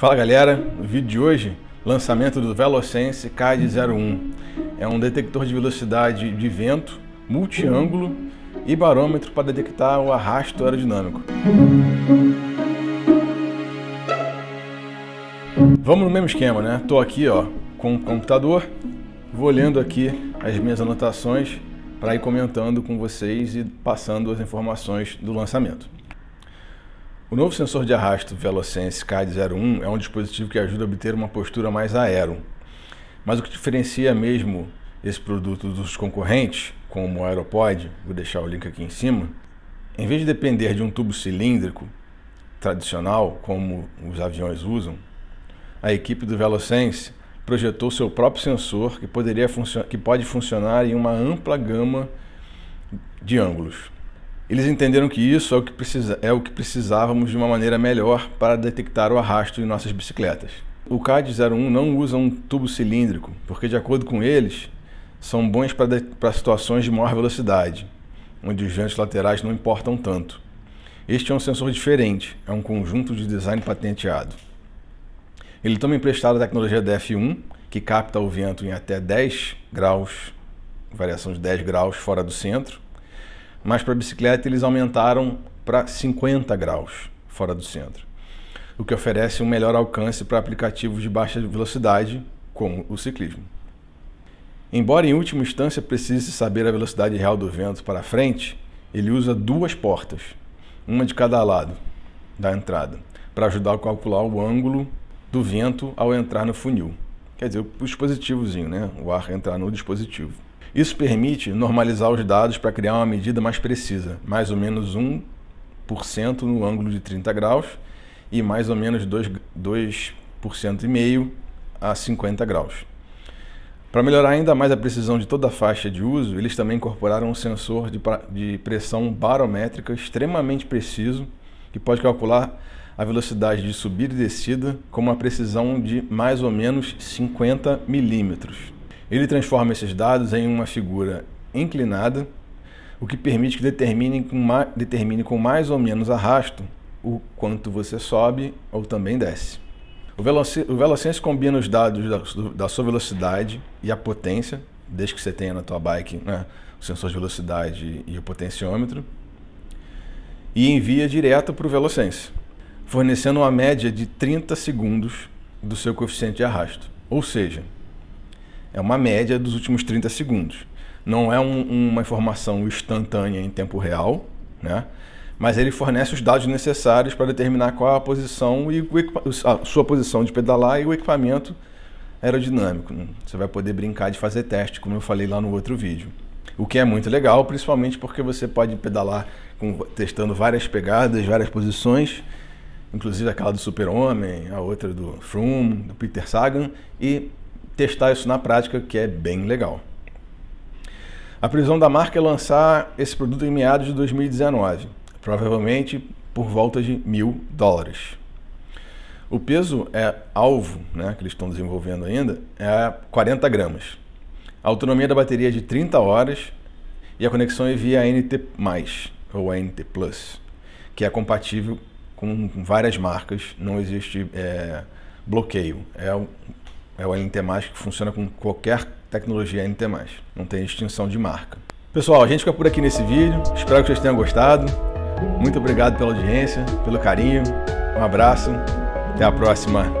Fala galera, no vídeo de hoje, lançamento do Velosense cad 01 É um detector de velocidade de vento, multiângulo e barômetro para detectar o arrasto aerodinâmico. Vamos no mesmo esquema, né? Tô aqui, ó, com o computador, vou lendo aqui as minhas anotações para ir comentando com vocês e passando as informações do lançamento. O novo sensor de arrasto Velosense CAD01 é um dispositivo que ajuda a obter uma postura mais aero. Mas o que diferencia mesmo esse produto dos concorrentes, como o Aeropod, vou deixar o link aqui em cima, em vez de depender de um tubo cilíndrico tradicional, como os aviões usam, a equipe do Velosense projetou seu próprio sensor que, poderia que pode funcionar em uma ampla gama de ângulos. Eles entenderam que isso é o que, precisa, é o que precisávamos de uma maneira melhor para detectar o arrasto em nossas bicicletas. O CAD-01 não usa um tubo cilíndrico, porque, de acordo com eles, são bons para, para situações de maior velocidade, onde os ventos laterais não importam tanto. Este é um sensor diferente, é um conjunto de design patenteado. Ele toma emprestado a tecnologia DF1, que capta o vento em até 10 graus, variação de 10 graus fora do centro, mas para bicicleta eles aumentaram para 50 graus fora do centro, o que oferece um melhor alcance para aplicativos de baixa velocidade, como o ciclismo. Embora em última instância precise saber a velocidade real do vento para frente, ele usa duas portas, uma de cada lado da entrada, para ajudar a calcular o ângulo do vento ao entrar no funil. Quer dizer, o dispositivozinho, né? O ar entrar no dispositivo. Isso permite normalizar os dados para criar uma medida mais precisa, mais ou menos 1% no ângulo de 30 graus e mais ou menos 2,5% meio a 50 graus. Para melhorar ainda mais a precisão de toda a faixa de uso, eles também incorporaram um sensor de, de pressão barométrica extremamente preciso que pode calcular a velocidade de subida e descida com uma precisão de mais ou menos 50 milímetros. Ele transforma esses dados em uma figura inclinada, o que permite que determine com, mais, determine com mais ou menos arrasto o quanto você sobe ou também desce. O, Veloc o VeloSense combina os dados da, da, sua velocidade e a potência, desde que você tenha na tua bike né, o sensor de velocidade e o potenciômetro, e envia direto para o VeloSense, fornecendo uma média de 30 segundos do seu coeficiente de arrasto. Ou seja, é uma média dos últimos 30 segundos. Não é um, uma informação instantânea em tempo real, né? mas ele fornece os dados necessários para determinar qual a posição e a sua posição de pedalar e o equipamento aerodinâmico. Você vai poder brincar de fazer teste, como eu falei lá no outro vídeo. O que é muito legal, principalmente porque você pode pedalar com, testando várias pegadas, várias posições, inclusive aquela do Super-Homem, a outra do Froome, do Peter Sagan, e testar isso na prática, que é bem legal. A previsão da marca é lançar esse produto em meados de 2019, provavelmente por volta de mil dólares. O peso é alvo, né, que eles estão desenvolvendo ainda, é 40 gramas. A autonomia da bateria é de 30 horas e a conexão é via NT+, ou NT+, que é compatível com várias marcas, não existe é, bloqueio. É é o NT+, que funciona com qualquer tecnologia NT+. Não tem extinção de marca. Pessoal, a gente fica por aqui nesse vídeo. Espero que vocês tenham gostado. Muito obrigado pela audiência, pelo carinho. Um abraço. Até a próxima.